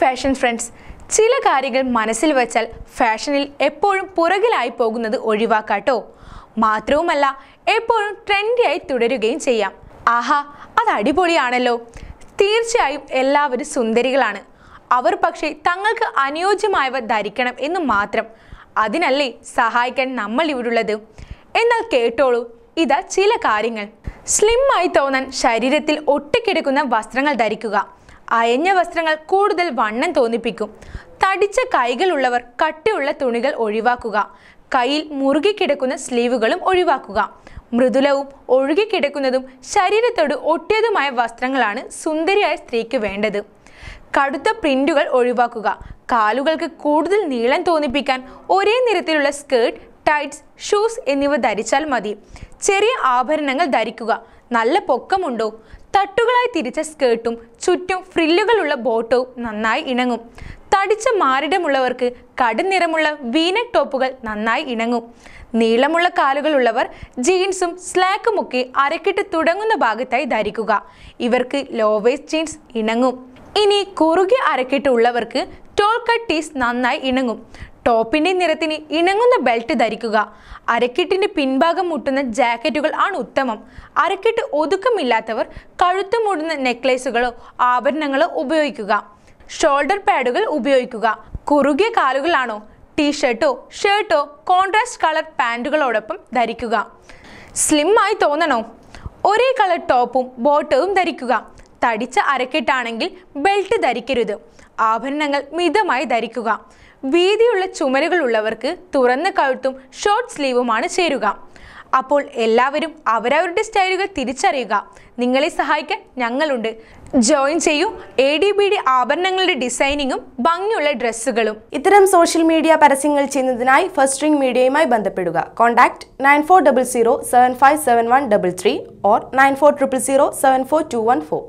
fashion friends ചില കാര്യങ്ങൾ മനസ്സിൽ വെച്ചാൽ ഫാഷനിൽ എപ്പോഴും പുറകിലായി പോകുന്നത് ഒഴിവാക്കാട്ടോ മാത്രവുമല്ല എപ്പോഴും ട്രെൻഡിയായി തുടരുകയും ചെയ്യാം ആഹാ അത് അടിപൊളിയാണല്ലോ തീർച്ചയായും എല്ലാവരും സുന്ദരികളാണ് അവർ പക്ഷേ തങ്ങൾക്ക് അനുയോജ്യമായവ ധരിക്കണം എന്ന് മാത്രം അതിനല്ലേ സഹായിക്കാൻ നമ്മൾ ഇവിടുള്ളത് എന്നാൽ കേട്ടോളൂ ഇതാ ചില കാര്യങ്ങൾ സ്ലിം ആയി തോന്നാൻ ശരീരത്തിൽ ഒട്ടിക്കിടക്കുന്ന വസ്ത്രങ്ങൾ ധരിക്കുക അയഞ്ഞ വസ്ത്രങ്ങൾ കൂടുതൽ വണ്ണം തോന്നിപ്പിക്കും തടിച്ച കൈകളുള്ളവർ കട്ടിയുള്ള തുണികൾ ഒഴിവാക്കുക കയ്യിൽ മുറുകിക്കിടക്കുന്ന സ്ലീവുകളും ഒഴിവാക്കുക മൃദുലവും ഒഴുകിക്കിടക്കുന്നതും ശരീരത്തോട് ഒട്ടിയതുമായ വസ്ത്രങ്ങളാണ് സുന്ദരിയായ സ്ത്രീക്ക് വേണ്ടത് കടുത്ത പ്രിന്റുകൾ ഒഴിവാക്കുക കാലുകൾക്ക് കൂടുതൽ നീളം തോന്നിപ്പിക്കാൻ ഒരേ നിരത്തിലുള്ള സ്കേർട്ട് ടൈറ്റ്സ് ഷൂസ് എന്നിവ ധരിച്ചാൽ മതി ചെറിയ ആഭരണങ്ങൾ ധരിക്കുക നല്ല പൊക്കമുണ്ടോ തട്ടുകളായി തിരിച്ച സ്കേർട്ടും ചുറ്റും ഫ്രില്ലുകളുള്ള ബോട്ടവും നന്നായി ഇണങ്ങും തടിച്ച മാരിടമുള്ളവർക്ക് കടുനിറമുള്ള വീനക് ടോപ്പുകൾ നന്നായി ഇണങ്ങും നീളമുള്ള കാലുകളുള്ളവർ ജീൻസും സ്ലാക്കുമൊക്കെ അരക്കിട്ട് തുടങ്ങുന്ന ഭാഗത്തായി ധരിക്കുക ഇവർക്ക് ലോവേസ് ജീൻസ് ഇണങ്ങും ഇനി കുറുകി അരക്കിട്ട് ഉള്ളവർക്ക് ടോൾ കട്ട് ടീസ് നന്നായി ഇണങ്ങും ടോപ്പിൻ്റെ നിറത്തിന് ഇണങ്ങുന്ന ബെൽറ്റ് ധരിക്കുക അരക്കെട്ടിൻ്റെ പിൻഭാഗം മുട്ടുന്ന ജാക്കറ്റുകൾ ആണ് ഉത്തമം അരക്കെട്ട് ഒതുക്കമില്ലാത്തവർ കഴുത്ത് മൂടുന്ന നെക്ലേസുകളോ ആഭരണങ്ങളോ ഉപയോഗിക്കുക ഷോൾഡർ പാഡുകൾ ഉപയോഗിക്കുക കുറുകിയ കാലുകളാണോ ടീഷർട്ടോ ഷർട്ടോ കോൺട്രാസ്റ്റ് കളർ പാൻറ്റുകളോടൊപ്പം ധരിക്കുക സ്ലിം ആയി തോന്നണോ ഒരേ കളർ ടോപ്പും ബോട്ടവും ധരിക്കുക തടിച്ച അരക്കെട്ടാണെങ്കിൽ ബെൽറ്റ് ധരിക്കരുത് ആഭരണങ്ങൾ മിതമായി ധരിക്കുക വീതിയുള്ള ചുമരുകളുള്ളവർക്ക് തുറന്ന കഴുത്തും ഷോർട്ട് സ്ലീവുമാണ് ചേരുക അപ്പോൾ എല്ലാവരും അവരവരുടെ സ്റ്റൈലുകൾ തിരിച്ചറിയുക നിങ്ങളെ സഹായിക്കാൻ ഞങ്ങളുണ്ട് ജോയിൻ ചെയ്യൂ എ ഡി ബി ഡി ആഭരണങ്ങളുടെ ഡിസൈനിങ്ങും ഭംഗിയുള്ള ഡ്രസ്സുകളും ഇത്തരം സോഷ്യൽ മീഡിയ പരസ്യങ്ങൾ ചെയ്യുന്നതിനായി ഫസ്റ്റ് റിംഗ് മീഡിയയുമായി ബന്ധപ്പെടുക contact nine four double zero seven five seven one double three or nine four triple zero seven four two one four